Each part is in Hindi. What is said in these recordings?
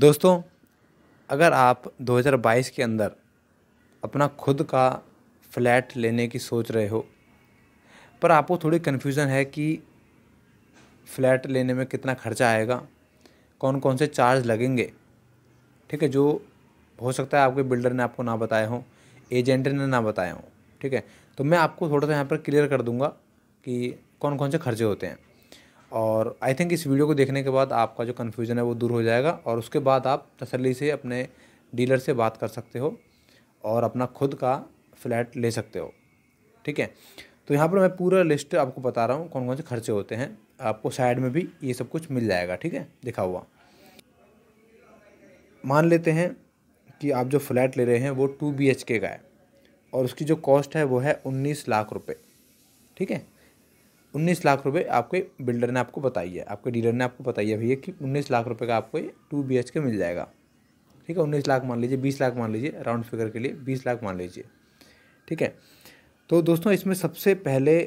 दोस्तों अगर आप 2022 के अंदर अपना खुद का फ्लैट लेने की सोच रहे हो पर आपको थोड़ी कन्फ्यूज़न है कि फ्लैट लेने में कितना खर्चा आएगा कौन कौन से चार्ज लगेंगे ठीक है जो हो सकता है आपके बिल्डर ने आपको ना बताए हों एजेंट ने ना बताए हों ठीक है तो मैं आपको थोड़ा सा यहाँ पर क्लियर कर दूँगा कि कौन कौन से खर्चे होते हैं और आई थिंक इस वीडियो को देखने के बाद आपका जो कन्फ्यूज़न है वो दूर हो जाएगा और उसके बाद आप तसली से अपने डीलर से बात कर सकते हो और अपना खुद का फ्लैट ले सकते हो ठीक है तो यहाँ पर मैं पूरा लिस्ट आपको बता रहा हूँ कौन कौन से खर्चे होते हैं आपको साइड में भी ये सब कुछ मिल जाएगा ठीक है दिखा हुआ मान लेते हैं कि आप जो फ्लैट ले रहे हैं वो टू बी एच के का है और उसकी जो कॉस्ट है वो है उन्नीस लाख रुपये ठीक है उन्नीस लाख रुपए आपके बिल्डर ने आपको बताई है आपके डीलर ने आपको बताइए भैया कि उन्नीस लाख रुपए का आपको ये टू बी एच के मिल जाएगा ठीक है उन्नीस लाख मान लीजिए बीस लाख मान लीजिए राउंड फिगर के लिए बीस लाख मान लीजिए ठीक है तो दोस्तों इसमें सबसे पहले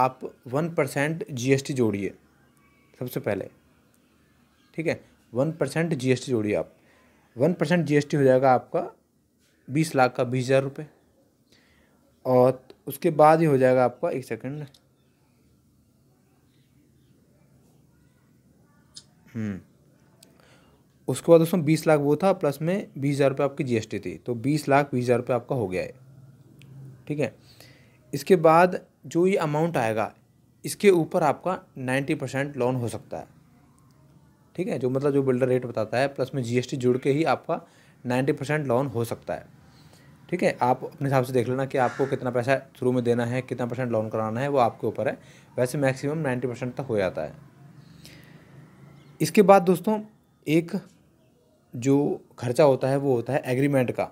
आप one percent G S T जोड़िए सबसे पहले ठीक है one percent G S T जोड़िए आप one percent G S T हो जाएगा आपका बीस लाख का बीस हज़ार रुपये और उसके बाद ही हो जाएगा आपका एक सेकेंड हम्म। उसके बाद उसमें बीस लाख वो था प्लस में बीस हज़ार रुपये आपकी जीएसटी थी तो बीस लाख बीस हज़ार रुपये आपका हो गया है ठीक है इसके बाद जो ये अमाउंट आएगा इसके ऊपर आपका नाइन्टी परसेंट लोन हो सकता है ठीक है जो मतलब जो बिल्डर रेट बताता है प्लस में जीएसटी जुड़ के ही आपका नाइन्टी परसेंट लोन हो सकता है ठीक है आप अपने हिसाब से देख लेना कि आपको कितना पैसा शुरू में देना है कितना परसेंट लोन कराना है वो आपके ऊपर है वैसे मैक्सिमम नाइन्टी परसेंट तक हो जाता है इसके बाद दोस्तों एक जो खर्चा होता है वो होता है एग्रीमेंट का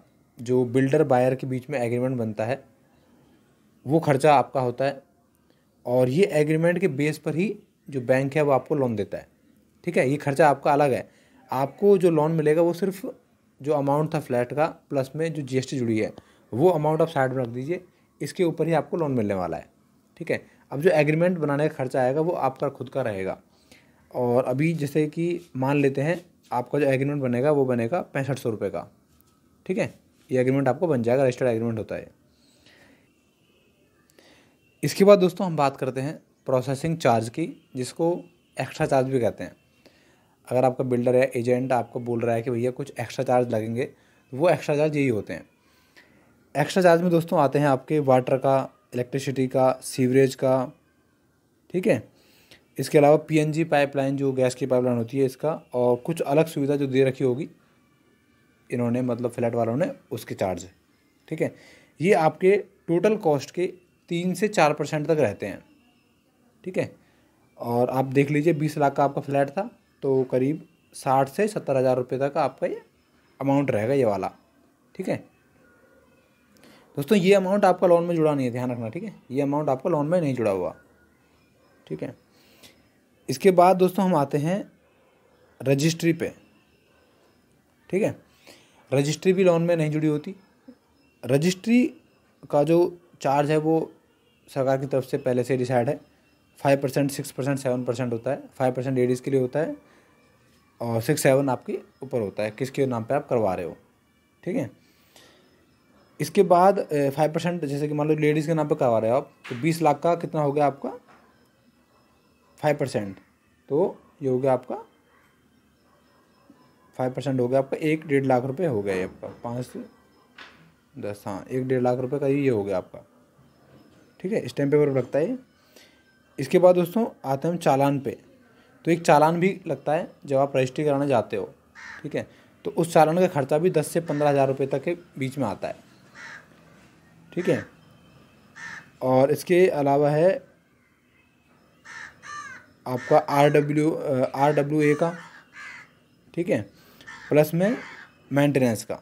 जो बिल्डर बायर के बीच में एग्रीमेंट बनता है वो खर्चा आपका होता है और ये एग्रीमेंट के बेस पर ही जो बैंक है वो आपको लोन देता है ठीक है ये खर्चा आपका अलग है आपको जो लोन मिलेगा वो सिर्फ जो अमाउंट था फ्लैट का प्लस में जो जी जुड़ी है वो अमाउंट आप साइड में रख दीजिए इसके ऊपर ही आपको लोन मिलने वाला है ठीक है अब जो एग्रीमेंट बनाने का खर्चा आएगा वो आपका खुद का रहेगा और अभी जैसे कि मान लेते हैं आपका जो एग्रीमेंट बनेगा वो बनेगा पैंसठ सौ रुपये का ठीक है ये एग्रीमेंट आपको बन जाएगा रजिस्टर्ड एग्रीमेंट होता है इसके बाद दोस्तों हम बात करते हैं प्रोसेसिंग चार्ज की जिसको एक्स्ट्रा चार्ज भी कहते हैं अगर आपका बिल्डर या एजेंट आपको बोल रहा है कि भैया कुछ एक्स्ट्रा चार्ज लगेंगे तो वो एक्स्ट्रा चार्ज यही होते हैं एक्स्ट्रा चार्ज में दोस्तों आते हैं आपके वाटर का इलेक्ट्रिसिटी का सीवरेज का ठीक है इसके अलावा पीएनजी पाइपलाइन जो गैस की पाइपलाइन होती है इसका और कुछ अलग सुविधा जो दे रखी होगी इन्होंने मतलब फ्लैट वालों ने उसके चार्ज ठीक है ये आपके टोटल कॉस्ट के तीन से चार परसेंट तक रहते हैं ठीक है और आप देख लीजिए बीस लाख का आपका फ्लैट था तो करीब साठ से सत्तर हज़ार रुपये तक आपका ये अमाउंट रहेगा ये वाला ठीक है दोस्तों ये अमाउंट आपका लोन में जुड़ा नहीं है ध्यान रखना ठीक है ये अमाउंट आपका लोन में नहीं जुड़ा हुआ ठीक है इसके बाद दोस्तों हम आते हैं रजिस्ट्री पे ठीक है रजिस्ट्री भी लोन में नहीं जुड़ी होती रजिस्ट्री का जो चार्ज है वो सरकार की तरफ से पहले से डिसाइड है five percent six percent seven percent होता है फाइव परसेंट लेडीज़ के लिए होता है और सिक्स सेवन आपके ऊपर होता है किसके नाम पे आप करवा रहे हो ठीक है इसके बाद फाइव eh, परसेंट जैसे कि मान लो लेडीज़ के नाम पे करवा रहे हो आप तो बीस लाख का कितना हो गया आपका फाइव परसेंट तो ये हो गया आपका फाइव परसेंट हो गया आपका एक डेढ़ लाख रुपए हो गया आपका पाँच से दस हाँ एक डेढ़ लाख रुपए का ये हो गया आपका ठीक है स्टैम्प पेपर लगता है इसके बाद दोस्तों आते हैं हम चालान पे तो एक चालान भी लगता है जब आप रजिस्ट्री कराने जाते हो ठीक है तो उस चालान का खर्चा भी दस से पंद्रह हज़ार रुपये तक के बीच में आता है ठीक है और इसके अलावा है आपका R W R W A का ठीक है प्लस में मेंटेनेंस का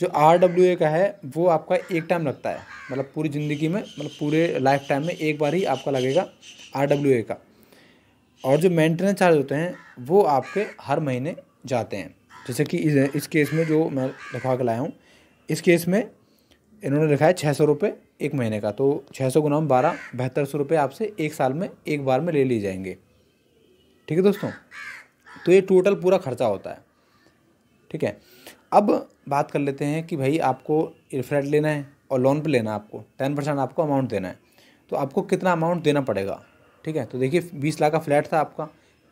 जो आर डब्ल्यू ए का है वो आपका एक टाइम लगता है मतलब पूरी ज़िंदगी में मतलब पूरे लाइफ टाइम में एक बार ही आपका लगेगा आर डब्ल्यू ए का और जो मेंटेनेंस चार्ज होते हैं वो आपके हर महीने जाते हैं जैसे कि इस, इस केस में जो मैं लिखा के लाया हूँ इस केस में इन्होंने लिखा है छः सौ रुपये एक महीने का तो छः सौ गुना में बारह बहत्तर सौ रुपये आपसे एक साल में एक बार में ले लिए जाएंगे ठीक है दोस्तों तो ये टोटल पूरा खर्चा होता है ठीक है अब बात कर लेते हैं कि भाई आपको फ्लैट लेना है और लोन पे लेना है आपको टेन परसेंट आपको अमाउंट देना है तो आपको कितना अमाउंट देना पड़ेगा ठीक है तो देखिए बीस लाख का फ्लैट था आपका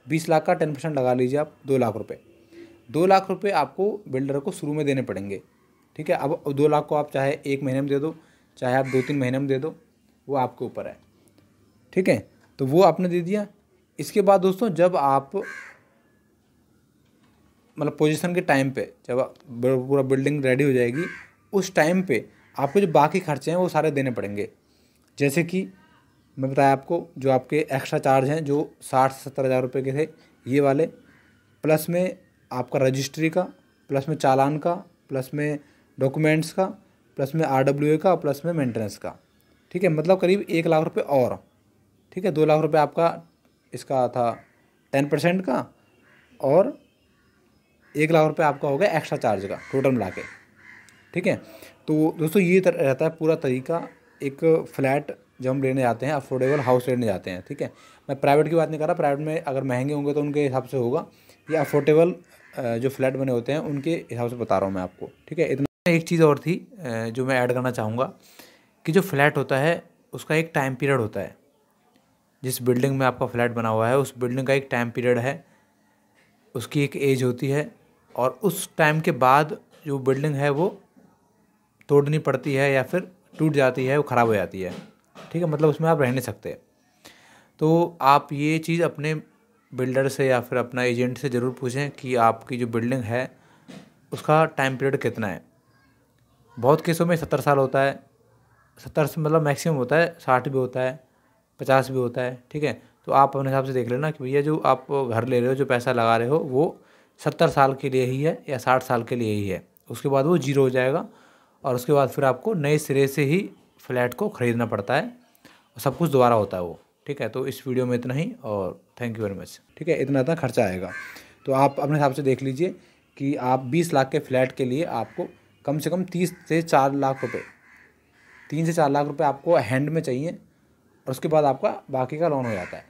बीस लाख का टेन परसेंट लगा लीजिए आप दो लाख रुपये दो लाख रुपये आपको बिल्डर को शुरू में देने पड़ेंगे ठीक है अब दो लाख को आप चाहे एक महीने में दे दो चाहे आप दो तीन महीने में दे दो वो आपके ऊपर है ठीक है तो वो आपने दे दिया इसके बाद दोस्तों जब आप मतलब पोजीशन के टाइम पे जब पूरा बिल्डिंग रेडी हो जाएगी उस टाइम पे आपको जो बाकी खर्चे हैं वो सारे देने पड़ेंगे जैसे कि मैं बताया आपको जो आपके एक्स्ट्रा चार्ज हैं जो साठ से सत्तर हज़ार रुपये के थे ये वाले प्लस में आपका रजिस्ट्री का प्लस में चालान का प्लस में डॉक्यूमेंट्स का प्लस में आर डब्ल्यू ए का प्लस में मेंटेनेंस का ठीक है मतलब करीब एक लाख रुपये और ठीक है दो लाख रुपये आपका इसका था टेन परसेंट का और एक लाख रुपये आपका हो गया एक्स्ट्रा चार्ज का टोटल मिला के ठीक है तो दोस्तों ये रहता है पूरा तरीका एक फ्लैट जब हम लेने जाते हैं अफोर्डेबल हाउस लेने जाते हैं ठीक है मैं प्राइवेट की बात नहीं कर रहा प्राइवेट में अगर महंगे होंगे तो उनके हिसाब से होगा या अफोर्डेबल जो फ्लैट बने होते हैं उनके हिसाब से बता रहा हूँ मैं आपको ठीक है इतना एक चीज़ और थी जो मैं ऐड करना चाहूँगा कि जो फ्लैट होता है उसका एक टाइम पीरियड होता है जिस बिल्डिंग में आपका फ्लैट बना हुआ है उस बिल्डिंग का एक टाइम पीरियड है उसकी एक एज होती है और उस टाइम के बाद जो बिल्डिंग है वो तोड़नी पड़ती है या फिर टूट जाती है वो ख़राब हो जाती है ठीक है मतलब उसमें आप रह नहीं सकते तो आप ये चीज़ अपने बिल्डर से या फिर अपना एजेंट से ज़रूर पूछें कि आपकी जो बिल्डिंग है उसका टाइम पीरियड कितना है बहुत केसों में सत्तर साल होता है सत्तर से मतलब मैक्सिमम होता है साठ भी होता है पचास भी होता है ठीक है तो आप अपने हिसाब से देख लेना कि भैया जो आप घर ले रहे हो जो पैसा लगा रहे हो वो सत्तर साल के लिए ही है या साठ साल के लिए ही है उसके बाद वो जीरो हो जाएगा और उसके बाद फिर आपको नए सिरे से ही फ्लैट को ख़रीदना पड़ता है और सब कुछ दोबारा होता है वो ठीक है तो इस वीडियो में इतना ही और थैंक यू वेरी मच ठीक है इतना इतना खर्चा आएगा तो आप अपने हिसाब से देख लीजिए कि आप 20 लाख के फ्लैट के लिए आपको कम से कम तीस से चार लाख रुपए तीन से चार लाख रुपए आपको हैंड में चाहिए और उसके बाद आपका बाकी का लोन हो जाता है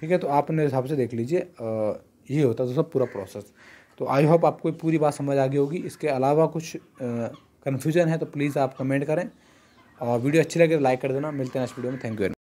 ठीक है तो आप अपने हिसाब से देख लीजिए ये होता है दोस्तों पूरा प्रोसेस तो आई होप आपको पूरी बात समझ आ गई होगी इसके अलावा कुछ कन्फ्यूजन है तो प्लीज़ आप कमेंट करें और वीडियो अच्छी लगे तो लाइक कर देना मिलते हैं नेक्स्ट वीडियो में थैंक यू